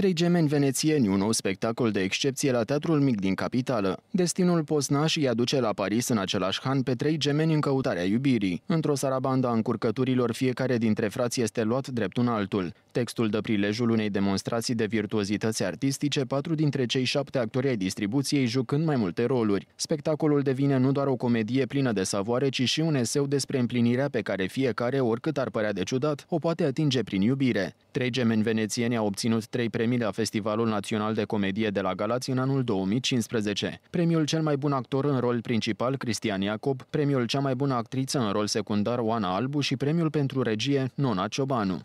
Trei gemeni venețieni, un nou spectacol de excepție la Teatrul Mic din capitală. Destinul Posnaș îi aduce la Paris în același han pe trei gemeni în căutarea iubirii. Într-o sarabanda a încurcăturilor, fiecare dintre frați este luat drept un altul. Textul dă prilejul unei demonstrații de virtuozități artistice, patru dintre cei șapte actori ai distribuției jucând mai multe roluri. Spectacolul devine nu doar o comedie plină de savoare, ci și un eseu despre împlinirea pe care fiecare, oricât ar părea de ciudat, o poate atinge prin iubire. Trei gemeni venețieni au obținut trei premii premii la Festivalul Național de Comedie de la Galați în anul 2015. Premiul cel mai bun actor în rol principal Cristian Iacob, premiul cea mai bună actriță în rol secundar Oana Albu și premiul pentru regie Nona Ciobanu.